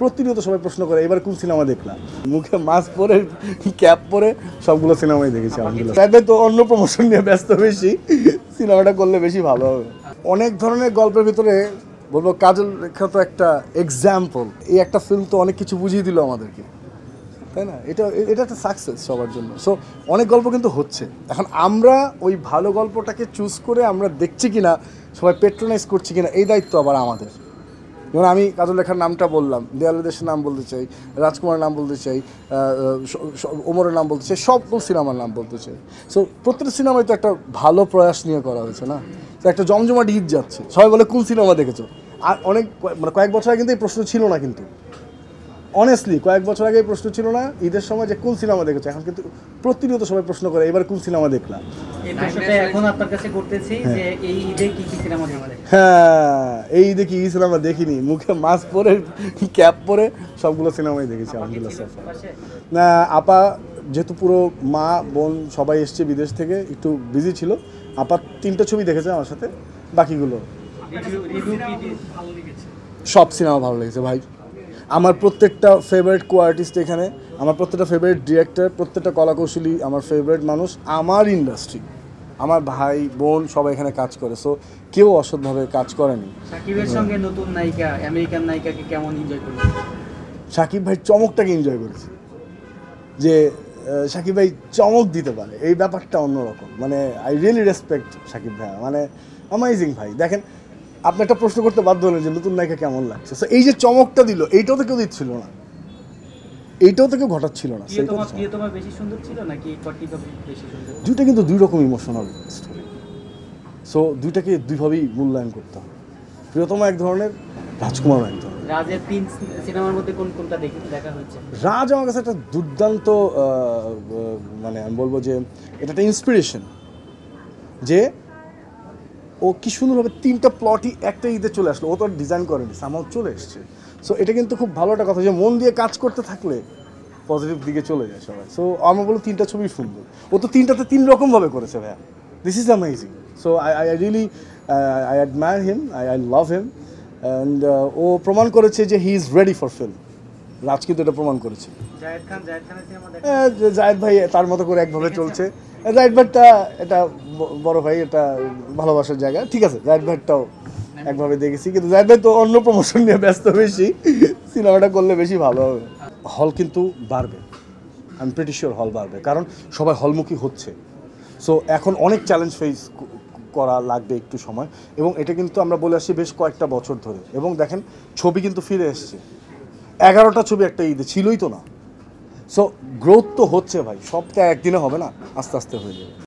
প্রতিনিয়ত সবাই প্রশ্ন করে এবার কোন সিনেমা দেখলাম মুখে মাস্ক পরে ক্যাপ পরে সবগুলো সিনেমাই দেখেছি আলহামদুলিল্লাহ তো অন্য প্রমোশন নিয়ে ব্যস্ত বেশি সিনেমাটা করলে বেশি ভালো হবে অনেক ধরনের গল্পের ভিতরে বলবো কাজল রেখা তো একটা এক্সাম্পল এই একটা ফিল্ম তো অনেক কিছু বুঝিয়ে দিল আমাদেরকে তাই না এটা এটা একটা সাকসেস সবার জন্য সো অনেক গল্প কিন্তু হচ্ছে এখন আমরা ওই ভালো গল্পটাকে চুজ করে আমরা দেখছি কিনা সবাই পেট্রোনাইজ করছি কিনা এই দায়িত্ব আবার আমাদের যেমন আমি কাজল লেখার নামটা বললাম দেয়াল দেশের নাম বলতে চাই রাজকুমারের নাম বলতে চাই ওমরের নাম বলতে চাই কোন সিনেমার নাম বলতে চাই সো প্রত্যেকটা সিনেমায় তো একটা ভালো প্রয়াস নিয়ে করা হয়েছে না তো একটা জমজমাট ঈদ যাচ্ছে সবাই বলে কোন সিনেমা দেখেছো আর অনেক মানে কয়েক বছর আগে কিন্তু এই প্রশ্ন ছিল না কিন্তু অনেস্টলি কয়েক বছর আগে প্রশ্ন ছিল না ঈদের সময় যে কোন সিনেমা দেখেছে এখন কিন্তু প্রতিনিয়ত সবাই প্রশ্ন করে এবার কোন সিনেমা দেখলাম হ্যাঁ।, হ্যাঁ এই ঈদে কি সিনেমা দেখিনি মুখে মাস্ক পরে ক্যাপ পরে সবগুলো সিনেমাই দেখেছি আলহামদুলিল্লাহ না আপা যেহেতু পুরো মা বোন সবাই এসছে বিদেশ থেকে একটু বিজি ছিল আপা তিনটা ছবি দেখেছে আমার সাথে বাকিগুলো সব সিনেমা ভালো লেগেছে ভাই আমার প্রত্যেকটা ফেভারিট কোয়ার্টিস্ট এখানে আমার প্রত্যেকটা ফেভারিট ডিরেক্টর প্রত্যেকটা কলাকৌশলী আমার ফেভারিট মানুষ আমার ইন্ডাস্ট্রি আমার ভাই বোন সবাই এখানে কাজ করে সো কেউ অসৎভাবে কাজ করেনি সাকিবের সঙ্গে নতুন নায়িকা আমেরিকান নায়িকাকে কেমন এনজয় করেছে সাকিব ভাই চমকটাকে এনজয় করেছে যে সাকিব ভাই চমক দিতে পারে এই ব্যাপারটা অন্যরকম মানে আই রিয়েলি রেসপেক্ট সাকিব ভাই মানে অ্যামাইজিং ভাই দেখেন আপনি একটা প্রশ্ন করতে বাধ্য হলেন যে নতুন নায়িকা কেমন লাগছে সো এই যে চমকটা দিল এইটাও তো কেউ দিচ্ছিল না এইটাও তো কেউ ঘটাচ্ছিল না দুইটা কিন্তু দুই রকম ইমোশনাল স্টোরি সো দুইটাকে দুইভাবেই মূল্যায়ন করতে হবে প্রিয়তমা এক ধরনের রাজকুমার এক ধরনের রাজ আমার কাছে একটা দুর্দান্ত মানে আমি বলবো যে এটা একটা ইন্সপিরেশন যে ও কি সুন্দরভাবে তিনটা প্লটই একটা ঈদে চলে আসলো ও তো আর ডিজাইন করেনি সামাও চলে এসছে সো এটা কিন্তু খুব ভালো একটা কথা যে মন দিয়ে কাজ করতে থাকলে পজিটিভ দিকে চলে যায় সবাই সো আমার বলো তিনটা ছবি সুন্দর ও তো তিনটাতে তিন রকমভাবে করেছে ভাইয়া this is amazing so I I really I admire him I I love him and ও প্রমাণ করেছে যে he is ready for film আজ কিন্তু এটা প্রমাণ করেছে জায়দ হ্যাঁ, ভাই তার মতো করে একভাবে চলছে জায়দ ভাইটা এটা বড় ভাই এটা ভালোবাসার জায়গা ঠিক আছে জায়দ ভাইটাও একভাবে দেখেছি কিন্তু জায়দ ভাই তো অন্য প্রমোশন নিয়ে ব্যস্ত বেশি সিনেমাটা করলে বেশি ভালো হবে হল কিন্তু বাড়বে আমি প্রিটি হল বাড়বে কারণ সবাই হলমুখী হচ্ছে সো এখন অনেক চ্যালেঞ্জ ফেস করা লাগবে একটু সময় এবং এটা কিন্তু আমরা বলে আসছি বেশ কয়েকটা বছর ধরে এবং দেখেন ছবি কিন্তু ফিরে এসছে এগারোটা ছবি একটা ঈদে ছিলই তো না সো গ্রোথ তো হচ্ছে ভাই সবটা একদিনে হবে না আস্তে আস্তে হয়ে যাবে